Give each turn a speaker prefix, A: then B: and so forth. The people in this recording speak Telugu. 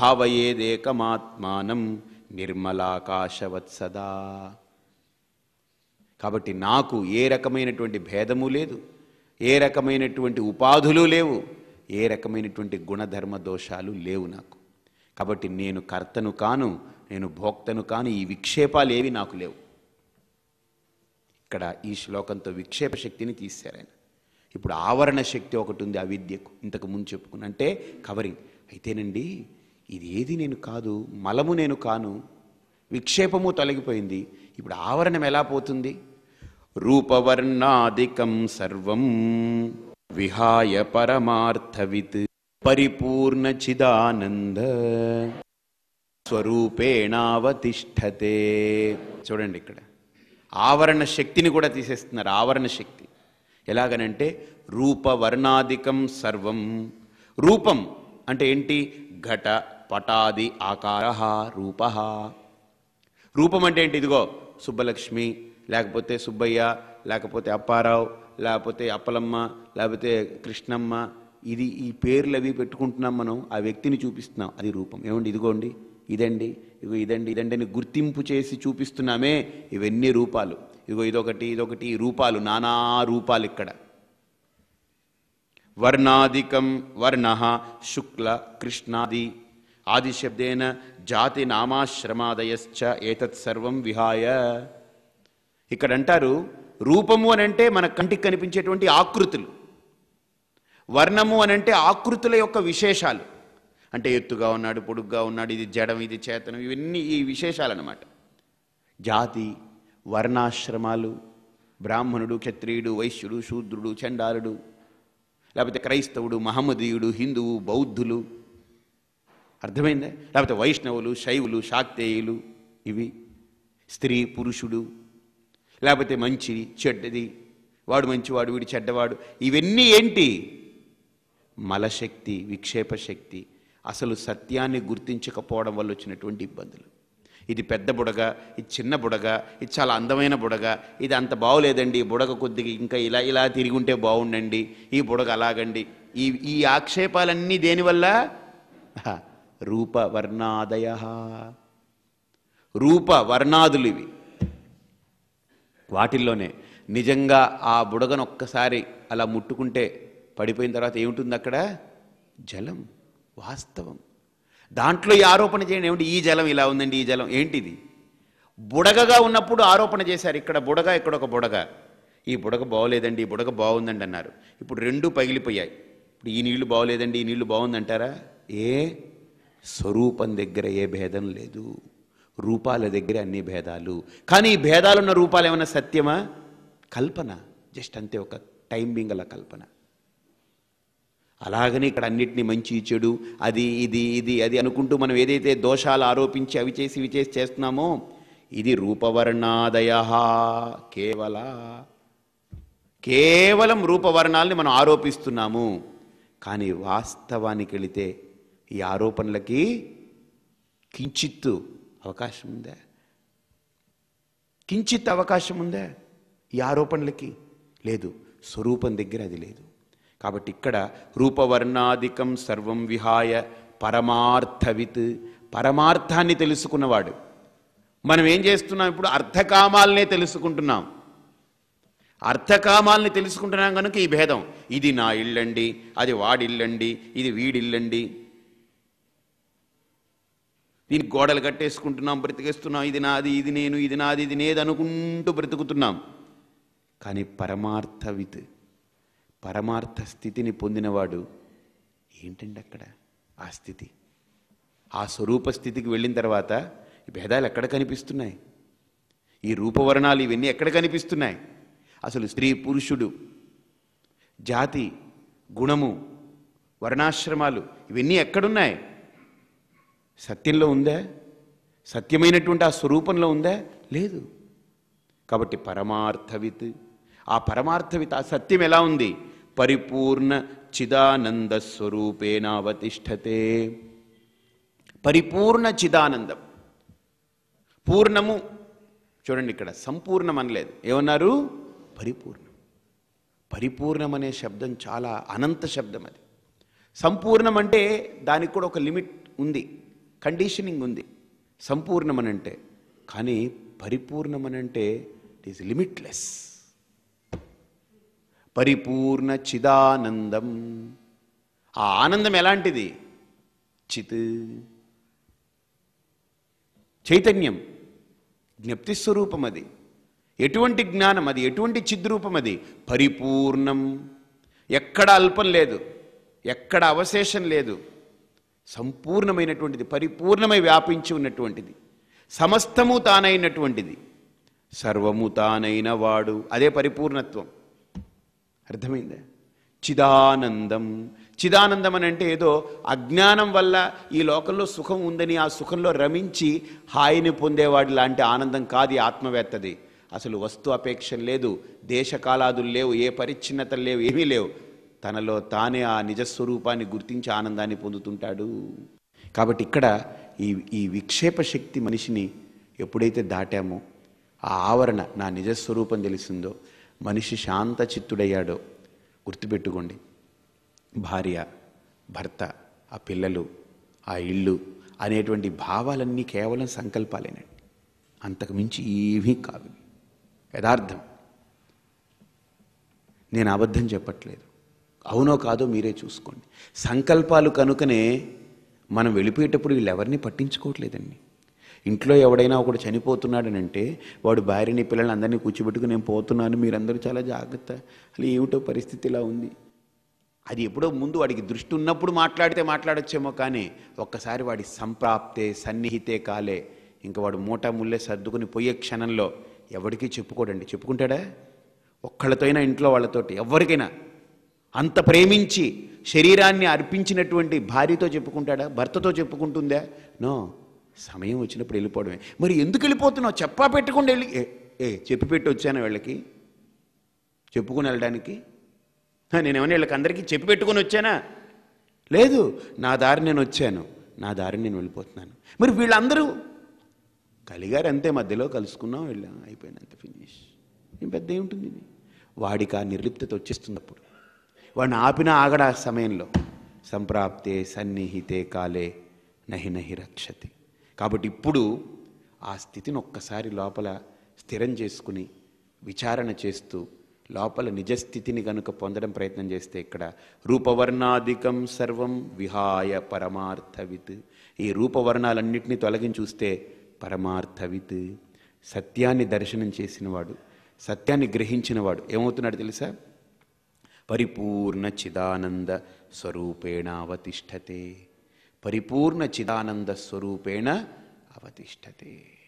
A: భావయేదేకమాత్మానం నిర్మలాకాశవత్ సదా కాబట్టి నాకు ఏ రకమైనటువంటి భేదము లేదు ఏ రకమైనటువంటి ఉపాధులు లేవు ఏ రకమైనటువంటి గుణధర్మ దోషాలు లేవు నాకు కాబట్టి నేను కర్తను కాను నేను భోక్తను కాను ఈ విక్షేపాలు ఏవి నాకు లేవు ఇక్కడ ఈ శ్లోకంతో విక్షేప శక్తిని తీశారు ఆయన ఇప్పుడు ఆవరణ శక్తి ఒకటి ఉంది అవిద్యకు ఇంతకు ముందు చెప్పుకున్న అంటే కవరింగ్ అయితేనండి ఇది ఏది నేను కాదు మలము నేను కాను విక్షేపము తొలగిపోయింది ఇప్పుడు ఆవరణం ఎలా పోతుంది రూపవర్ణాదికం సర్వం విహాయ పరమార్థవిత్ పరిపూర్ణ చిదానంద స్వరూపేణావతిష్టతే చూడండి ఇక్కడ ఆవరణ శక్తిని కూడా తీసేస్తున్నారు ఆవరణ శక్తి ఎలాగనంటే రూపవర్ణాదికం సర్వం రూపం అంటే ఏంటి ఘట పటాది ఆకార రూప రూపం అంటే ఏంటి ఇదిగో సుబ్బలక్ష్మి లేకపోతే సుబ్బయ్య లేకపోతే అప్పారావు లేకపోతే అప్పలమ్మ లేకపోతే కృష్ణమ్మ ఇది ఈ పేర్లు అవి పెట్టుకుంటున్నాం మనం ఆ వ్యక్తిని చూపిస్తున్నాం అది రూపం ఏమండి ఇదిగోండి ఇదండి ఇగో ఇదండి ఇదండి అని గుర్తింపు చేసి చూపిస్తున్నామే ఇవన్నీ రూపాలు ఇగో ఇదొకటి ఇదొకటి రూపాలు నానా రూపాలు ఇక్కడ వర్ణాదికం వర్ణ శుక్ల కృష్ణాది ఆదిశబ్దేన జాతి నామాశ్రమాదయశ్చ ఏతత్ సర్వం విహాయ ఇక్కడ అంటారు రూపము అనంటే మన కంటికి కనిపించేటువంటి ఆకృతులు వర్ణము అనంటే ఆకృతుల యొక్క విశేషాలు అంటే ఎత్తుగా ఉన్నాడు పొడుగ్గా ఉన్నాడు ఇది జడం ఇది చేతనం ఇవన్నీ ఈ విశేషాలు అన్నమాట జాతి వర్ణాశ్రమాలు బ్రాహ్మణుడు క్షత్రియుడు వైశ్యుడు శూద్రుడు చండాలుడు లేకపోతే క్రైస్తవుడు మహమ్మదీయుడు హిందువు బౌద్ధులు అర్థమైందా లేకపోతే వైష్ణవులు శైవులు శాక్తేయులు ఇవి స్త్రీ పురుషుడు లేకపోతే మంచి చెడ్డది వాడు మంచివాడు వీడు చెడ్డవాడు ఇవన్నీ ఏంటి మలశక్తి విక్షేప శక్తి అసలు సత్యాన్ని గుర్తించకపోవడం వల్ల వచ్చినటువంటి ఇబ్బందులు ఇది పెద్ద బుడగ ఇది చిన్న బుడగ ఇది చాలా అందమైన బుడగ ఇది అంత బాగులేదండి బుడగ కొద్దిగా ఇంకా ఇలా ఇలా తిరిగి ఉంటే బాగుండండి ఈ బుడగ అలాగండి ఈ ఈ ఆక్షేపాలన్నీ దేనివల్ల రూపవర్ణాదయ రూప వర్ణాదులు ఇవి వాటిల్లోనే నిజంగా ఆ బుడగను ఒక్కసారి అలా ముట్టుకుంటే పడిపోయిన తర్వాత ఏముంటుంది అక్కడ జలం వాస్తవం దాంట్లో ఈ ఆరోపణ చేయండి ఏమిటి ఈ జలం ఇలా ఉందండి ఈ జలం ఏంటిది బుడగగా ఉన్నప్పుడు ఆరోపణ చేశారు ఇక్కడ బుడగ ఇక్కడ ఒక బుడగ ఈ బుడగ బాగోలేదండి ఈ బుడగ బాగుందండి అన్నారు ఇప్పుడు రెండు పగిలిపోయాయి ఇప్పుడు ఈ నీళ్లు బాగోలేదండి ఈ నీళ్లు బాగుందంటారా ఏ స్వరూపం దగ్గర ఏ భేదం లేదు రూపాల దగ్గర అన్ని భేదాలు కానీ ఈ భేదాలున్న రూపాలు ఏమైనా సత్యమా కల్పన జస్ట్ అంతే ఒక టైం కల్పన అలాగని ఇక్కడ అన్నిటిని మంచి చెడు అది ఇది ఇది అది అనుకుంటూ మనం ఏదైతే దోషాలు ఆరోపించి అవి చేసి ఇవి చేసి చేస్తున్నామో ఇది రూపవర్ణాదయ కేవల కేవలం రూపవర్ణాలని మనం ఆరోపిస్తున్నాము కానీ వాస్తవానికి వెళితే ఈ ఆరోపణలకి కించిత్ అవకాశం ఉందా కించిత్ అవకాశం ఉందా ఈ ఆరోపణలకి లేదు స్వరూపం దగ్గర అది లేదు కాబట్టి ఇక్కడ రూపవర్ణాధికం సర్వం విహాయ పరమార్థవిత్ పరమార్థాన్ని తెలుసుకున్నవాడు మనం ఏం చేస్తున్నాం ఇప్పుడు అర్థకామాలనే తెలుసుకుంటున్నాం అర్థకామాలని తెలుసుకుంటున్నాం కనుక ఈ భేదం ఇది నా ఇల్లండి అది వాడిల్లండి ఇది వీడిల్లండి దీనికి గోడలు కట్టేసుకుంటున్నాం బ్రతికేస్తున్నాం ఇది నాది ఇది నేను ఇది నాది ఇది నేది అనుకుంటూ బ్రతుకుతున్నాం కానీ పరమార్థవిత్ పరమార్థ స్థితిని పొందినవాడు ఏంటండి అక్కడ ఆ స్థితి ఆ స్వరూప స్థితికి వెళ్ళిన తర్వాత ఈ భేదాలు ఎక్కడ కనిపిస్తున్నాయి ఈ రూపవర్ణాలు ఇవన్నీ ఎక్కడ కనిపిస్తున్నాయి అసలు స్త్రీ పురుషుడు జాతి గుణము వర్ణాశ్రమాలు ఇవన్నీ ఎక్కడున్నాయి సత్యంలో ఉందా సత్యమైనటువంటి ఆ స్వరూపంలో ఉందా లేదు కాబట్టి పరమార్థవిత్ ఆ పరమార్థవిత్ ఆ సత్యం ఎలా ఉంది పరిపూర్ణ చిదానంద స్వరూపేణావతిష్టతే పరిపూర్ణ చిదానందం పూర్ణము చూడండి ఇక్కడ సంపూర్ణం అనలేదు ఏమన్నారు పరిపూర్ణం పరిపూర్ణం అనే శబ్దం చాలా అనంత శబ్దం అది సంపూర్ణం అంటే దానికి కూడా ఒక లిమిట్ ఉంది కండిషనింగ్ ఉంది సంపూర్ణమనంటే కానీ పరిపూర్ణమనంటే ఇట్ ఈస్ లిమిట్లెస్ పరిపూర్ణ చిదానందం ఆ ఆనందం ఎలాంటిది చిత్ చైతన్యం జ్ఞప్తి స్వరూపం అది ఎటువంటి జ్ఞానం అది ఎటువంటి చిద్రూపం అది పరిపూర్ణం ఎక్కడ అల్పం లేదు ఎక్కడ అవశేషం లేదు సంపూర్ణమైనటువంటిది పరిపూర్ణమై వ్యాపించి ఉన్నటువంటిది సమస్తము తానైనటువంటిది సర్వము తానైన వాడు అదే పరిపూర్ణత్వం అర్థమైందా చిదానందం చిదానందం అని అంటే ఏదో అజ్ఞానం వల్ల ఈ లోకంలో సుఖం ఉందని ఆ సుఖంలో రమించి హాయిని పొందేవాడు లాంటి ఆనందం కాది ఆత్మవేత్తది అసలు వస్తు అపేక్ష లేదు దేశకాలాదులు లేవు ఏ పరిచ్ఛిన్నతలు లేవు ఏమీ లేవు తనలో తానే ఆ నిజస్వరూపాన్ని గుర్తించి ఆనందాన్ని పొందుతుంటాడు కాబట్టి ఇక్కడ ఈ ఈ విక్షేప శక్తి మనిషిని ఎప్పుడైతే దాటామో ఆ ఆవరణ నా నిజస్వరూపం తెలిసిందో మనిషి శాంత చిత్తుడయ్యాడో గుర్తుపెట్టుకోండి భార్య భర్త ఆ పిల్లలు ఆ ఇళ్ళు అనేటువంటి భావాలన్నీ కేవలం సంకల్పాలేనండి అంతకు మించి ఏమీ కాదు యథార్థం నేను అబద్ధం చెప్పట్లేదు అవునో కాదో మీరే చూసుకోండి సంకల్పాలు కనుకనే మనం వెళ్ళిపోయేటప్పుడు వీళ్ళు ఎవరిని పట్టించుకోవట్లేదండి ఇంట్లో ఎవడైనా ఒకడు చనిపోతున్నాడనంటే వాడు భార్యని పిల్లల్ని అందరినీ కూర్చోబెట్టుకు నేను పోతున్నాను మీరందరూ చాలా జాగ్రత్త అది ఏమిటో పరిస్థితి ఇలా ఉంది అది ఎప్పుడో ముందు వాడికి దృష్టి ఉన్నప్పుడు మాట్లాడితే మాట్లాడొచ్చేమో కానీ ఒక్కసారి వాడి సంప్రాప్తే సన్నిహితే కాలే ఇంకా వాడు మూటా ముల్లే సర్దుకుని పోయే క్షణంలో ఎవరికీ చెప్పుకోడండి చెప్పుకుంటాడా అయినా ఇంట్లో వాళ్ళతోటి ఎవరికైనా అంత ప్రేమించి శరీరాన్ని అర్పించినటువంటి భార్యతో చెప్పుకుంటాడా భర్తతో చెప్పుకుంటుందా నో సమయం వచ్చినప్పుడు వెళ్ళిపోవడమే మరి ఎందుకు వెళ్ళిపోతున్నావు చెప్పా పెట్టకుండా వెళ్ళి ఏ చెప్పి పెట్టి వచ్చాను వీళ్ళకి చెప్పుకుని వెళ్ళడానికి నేనేమైనా వీళ్ళకి అందరికీ చెప్పి పెట్టుకుని వచ్చానా లేదు నా దారి నేను వచ్చాను నా దారి నేను వెళ్ళిపోతున్నాను మరి వీళ్ళందరూ కలిగారు అంతే మధ్యలో కలుసుకున్నాం వెళ్ళాం అయిపోయినంత ఫినిష్ పెద్ద ఏముంటుంది వాడికి ఆ నిర్లిప్తత వచ్చేస్తున్నప్పుడు వాడిని ఆపినా ఆగడా సమయంలో సంప్రాప్తే సన్నిహితే కాలే నహి నహి రక్షతి కాబట్టి ఇప్పుడు ఆ స్థితిని ఒక్కసారి లోపల స్థిరం చేసుకుని విచారణ చేస్తూ లోపల నిజస్థితిని కనుక పొందడం ప్రయత్నం చేస్తే ఇక్కడ రూపవర్ణాధికం సర్వం విహాయ పరమార్థవిత్ ఈ రూపవర్ణాలన్నింటినీ తొలగించి చూస్తే పరమార్థవిత్ సత్యాన్ని దర్శనం చేసినవాడు సత్యాన్ని గ్రహించినవాడు ఏమవుతున్నాడు తెలుసా परिपूर्णचिदानन्दस्वरूपेणावतिष्ठते परिपूर्णचिदानन्दस्वरूपेण अवतिष्ठते